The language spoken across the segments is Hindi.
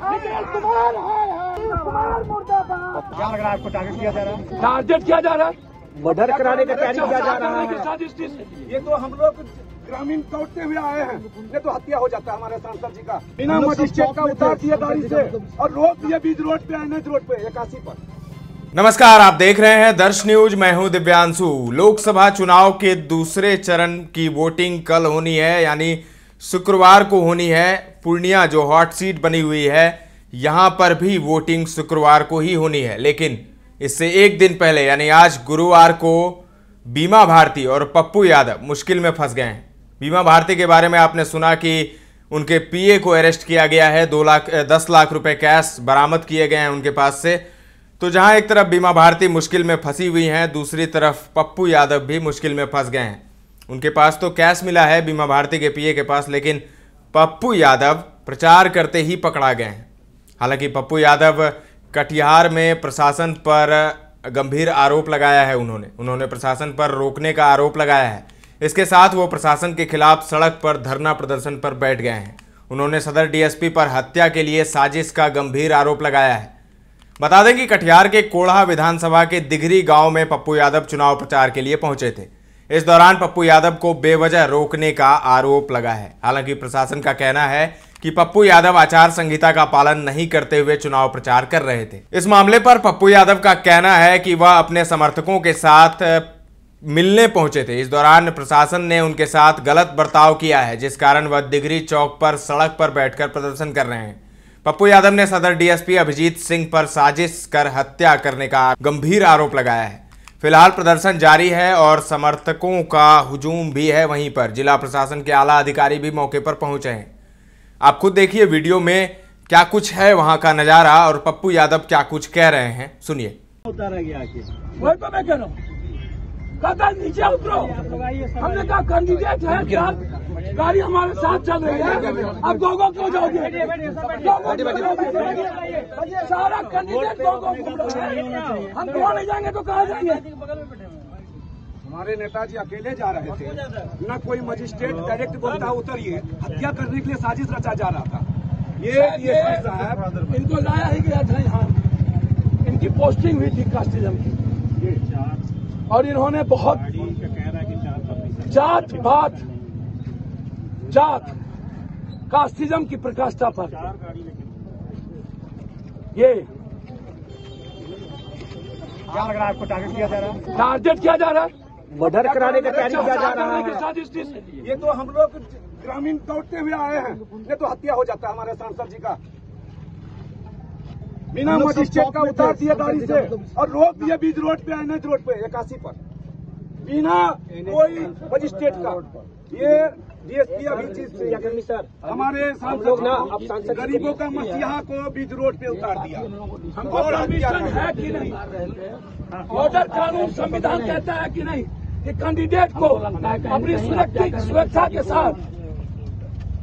क्या लग रहा है आपको टारगेट किया जा रहा है टारगेट किया जा रहा है मर्डर कराने का तैयारी किया जा रहा है ये तो हम लोग ग्रामीण कौटते हुए आए हैं ये तो हत्या हो जाता है हमारे सांसद जी का बिना मजिस्ट्रेट का उतार दिया गाड़ी से और रोक दिया बीच रोड पे अनैध रोड पे एकासी पर नमस्कार आप देख रहे हैं दर्श न्यूज मैं हूं दिव्यांशु लोकसभा चुनाव के दूसरे चरण की वोटिंग कल होनी है यानी शुक्रवार को होनी है पूर्णिया जो हॉट सीट बनी हुई है यहाँ पर भी वोटिंग शुक्रवार को ही होनी है लेकिन इससे एक दिन पहले यानी आज गुरुवार को बीमा भारती और पप्पू यादव मुश्किल में फंस गए हैं बीमा भारती के बारे में आपने सुना कि उनके पीए को अरेस्ट किया गया है दो लाख दस लाख रुपए कैश बरामद किए गए हैं उनके पास से तो जहां एक तरफ बीमा भारती मुश्किल में फंसी हुई हैं दूसरी तरफ पप्पू यादव भी मुश्किल में फंस गए हैं उनके पास तो कैश मिला है बीमा भारती के पीए के पास लेकिन पप्पू यादव प्रचार करते ही पकड़ा गए हैं हालांकि पप्पू यादव कटिहार में प्रशासन पर गंभीर आरोप लगाया है उन्होंने उन्होंने प्रशासन पर रोकने का आरोप लगाया है इसके साथ वो प्रशासन के खिलाफ सड़क पर धरना प्रदर्शन पर बैठ गए हैं उन्होंने सदर डीएसपी पर हत्या के लिए साजिश का गंभीर आरोप लगाया है बता दें कि कटिहार के कोढ़ा विधानसभा के दिघरी गांव में पप्पू यादव चुनाव प्रचार के लिए पहुंचे थे इस दौरान पप्पू यादव को बेवजह रोकने का आरोप लगा है हालांकि प्रशासन का कहना है कि पप्पू यादव आचार संहिता का पालन नहीं करते हुए चुनाव प्रचार कर रहे थे इस मामले पर पप्पू यादव का कहना है कि वह अपने समर्थकों के साथ मिलने पहुंचे थे इस दौरान प्रशासन ने उनके साथ गलत बर्ताव किया है जिस कारण वह दिगरी चौक पर सड़क पर बैठकर प्रदर्शन कर रहे हैं पप्पू यादव ने सदर डीएसपी अभिजीत सिंह पर साजिश कर हत्या करने का गंभीर आरोप लगाया है फिलहाल प्रदर्शन जारी है और समर्थकों का हुजूम भी है वहीं पर जिला प्रशासन के आला अधिकारी भी मौके पर पहुंचे हैं आप खुद देखिए वीडियो में क्या कुछ है वहाँ का नज़ारा और पप्पू यादव क्या कुछ कह रहे हैं सुनिए उतारा गया तो नीचे उतरो हमने कहा कैंडिडेट है गाड़ी हमारे साथ चल रही है अब दो गो क्यों जाओगे सारा कैंडिडेट दो गो हम दो नहीं जाएंगे तो कहाँ जाएंगे हमारे नेताजी अकेले जा रहे थे न कोई मजिस्ट्रेट डायरेक्ट बोलता उतरिए हत्या करने के लिए साजिश रचा जा रहा था ये ये साहब इनको लाया ही गया था यहाँ इनकी पोस्टिंग हुई थी कास्टिज्म की और इन्होंने बहुत जात बात जात कास्टिज्म की प्रकाष्ठा पर ये क्या लग रहा है आपको टारगेट किया जा रहा है टारगेट किया जा रहा है मर्डर कराने का तैयारी किया जा रहा है ये तो हम लोग ग्रामीण दौड़ते हुए आए हैं ये तो हत्या हो जाता है हमारे सांसद जी का बिना मजिस्ट्रेट का उतार दिया गाड़ी से और रोक दिया बीच रोड पे अनज रोड पे एकासी पर बिना कोई मजिस्ट्रेट का ये डीएसपी अभी चीज से हमारे सांसद गरीबों का मसीहा को बीच रोड पे उतार दिया हमको है कि नहीं ऑर्डर हाँ। कानून संविधान कहता है कि नहीं कि कैंडिडेट को अपनी सुरक्षा के साथ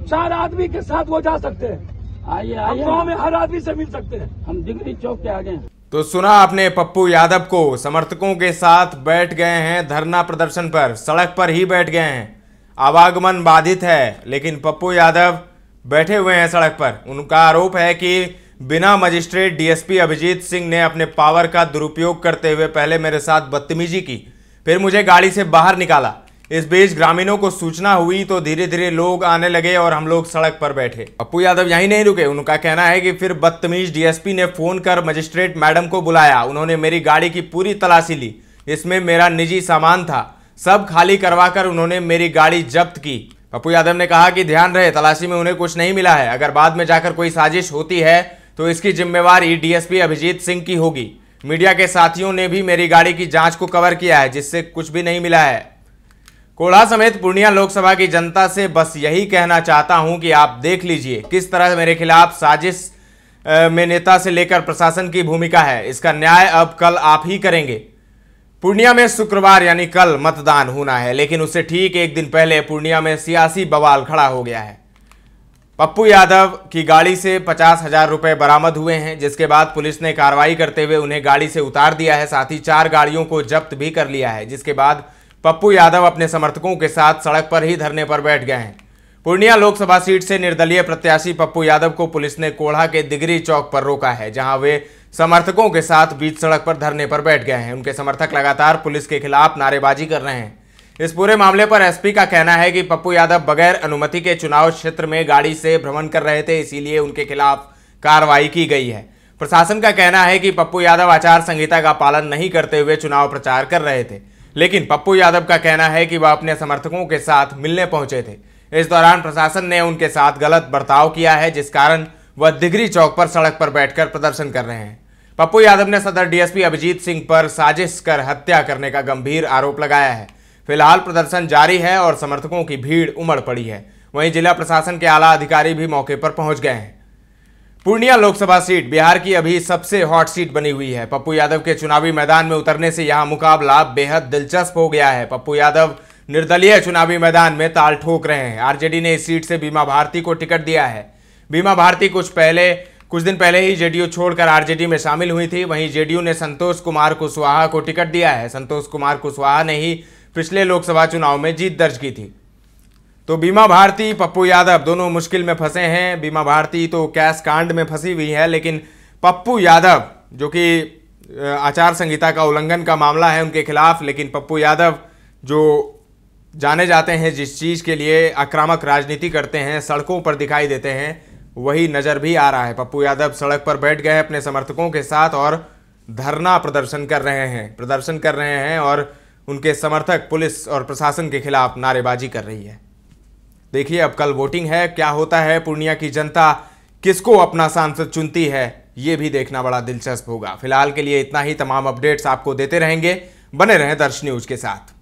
चार आदमी के साथ वो जा सकते हैं आइए गाँव में हर आदमी से मिल सकते हैं हम दिगरी चौक के आगे तो सुना आपने पप्पू यादव को समर्थकों के साथ बैठ गए हैं धरना प्रदर्शन पर सड़क पर ही बैठ गए हैं आवागमन बाधित है लेकिन पप्पू यादव बैठे हुए हैं सड़क पर उनका आरोप है कि बिना मजिस्ट्रेट डीएसपी अभिजीत सिंह ने अपने पावर का दुरुपयोग करते हुए पहले मेरे साथ बदतमीजी की फिर मुझे गाड़ी से बाहर निकाला इस बीच ग्रामीणों को सूचना हुई तो धीरे धीरे लोग आने लगे और हम लोग सड़क पर बैठे पप्पू यादव यहीं नहीं रुके उनका कहना है कि फिर बदतमीज डीएसपी ने फोन कर मजिस्ट्रेट मैडम को बुलाया उन्होंने मेरी गाड़ी की पूरी तलाशी ली इसमें मेरा निजी सामान था सब खाली करवाकर उन्होंने मेरी गाड़ी जब्त की पप्पू यादव ने कहा कि ध्यान रहे तलाशी में उन्हें कुछ नहीं मिला है अगर बाद में जाकर कोई साजिश होती है तो इसकी जिम्मेवारी डीएसपी अभिजीत सिंह की होगी मीडिया के साथियों ने भी मेरी गाड़ी की जांच को कवर किया है जिससे कुछ भी नहीं मिला है कोढ़ा समेत पूर्णिया लोकसभा की जनता से बस यही कहना चाहता हूं कि आप देख लीजिए किस तरह मेरे खिलाफ साजिश में नेता से लेकर प्रशासन की भूमिका है इसका न्याय अब कल आप ही करेंगे पूर्णिया में शुक्रवार यानी कल मतदान होना है लेकिन उससे ठीक एक दिन पहले पूर्णिया में सियासी बवाल खड़ा हो गया है पप्पू यादव की गाड़ी से पचास हजार रुपए बरामद हुए हैं जिसके बाद पुलिस ने कार्रवाई करते हुए उन्हें गाड़ी से उतार दिया है साथ ही चार गाड़ियों को जब्त भी कर लिया है जिसके बाद पप्पू यादव अपने समर्थकों के साथ सड़क पर ही धरने पर बैठ गए हैं पूर्णिया लोकसभा सीट से निर्दलीय प्रत्याशी पप्पू यादव को पुलिस ने कोढ़ा के दिगरी चौक पर रोका है जहां वे समर्थकों के साथ बीच सड़क पर धरने पर बैठ गए हैं उनके समर्थक लगातार पुलिस के खिलाफ नारेबाजी कर रहे हैं इस पूरे मामले पर एसपी का कहना है कि पप्पू यादव बगैर अनुमति के चुनाव क्षेत्र में गाड़ी से भ्रमण कर रहे थे इसीलिए उनके खिलाफ कार्रवाई की गई है प्रशासन का कहना है कि पप्पू यादव आचार संहिता का पालन नहीं करते हुए चुनाव प्रचार कर रहे थे लेकिन पप्पू यादव का कहना है कि वह अपने समर्थकों के साथ मिलने पहुंचे थे इस दौरान प्रशासन ने उनके साथ गलत बर्ताव किया है जिस कारण वह दिगरी चौक पर सड़क पर बैठकर प्रदर्शन कर रहे हैं पप्पू यादव ने सदर डीएसपी अभिजीत सिंह पर साजिश कर हत्या करने का गंभीर आरोप लगाया है फिलहाल प्रदर्शन जारी है और समर्थकों की भीड़ उमड़ पड़ी है वहीं जिला प्रशासन के आला अधिकारी भी मौके पर पहुंच गए हैं पूर्णिया लोकसभा सीट बिहार की अभी सबसे हॉट सीट बनी हुई है पप्पू यादव के चुनावी मैदान में उतरने से यहां मुकाबला बेहद दिलचस्प हो गया है पप्पू यादव निर्दलीय चुनावी मैदान में ताल ठोक रहे हैं आरजेडी ने इस सीट से बीमा भारती को टिकट दिया है बीमा भारती कुछ पहले कुछ दिन पहले ही जेडीयू छोड़कर आरजेडी में शामिल हुई थी वहीं जेडीयू ने संतोष कुमार कुशवाहा को टिकट दिया है संतोष कुमार कुशवाहा ने ही पिछले लोकसभा चुनाव में जीत दर्ज की थी तो बीमा भारती पप्पू यादव दोनों मुश्किल में फंसे हैं बीमा भारती तो कैश कांड में फंसी हुई है लेकिन पप्पू यादव जो कि आचार संहिता का उल्लंघन का मामला है उनके खिलाफ लेकिन पप्पू यादव जो जाने जाते हैं जिस चीज़ के लिए आक्रामक राजनीति करते हैं सड़कों पर दिखाई देते हैं वही नज़र भी आ रहा है पप्पू यादव सड़क पर बैठ गए अपने समर्थकों के साथ और धरना प्रदर्शन कर रहे हैं प्रदर्शन कर रहे हैं और उनके समर्थक पुलिस और प्रशासन के खिलाफ नारेबाजी कर रही है देखिए अब कल वोटिंग है क्या होता है पूर्णिया की जनता किसको अपना सांसद चुनती है ये भी देखना बड़ा दिलचस्प होगा फिलहाल के लिए इतना ही तमाम अपडेट्स आपको देते रहेंगे बने रहें दर्श न्यूज के साथ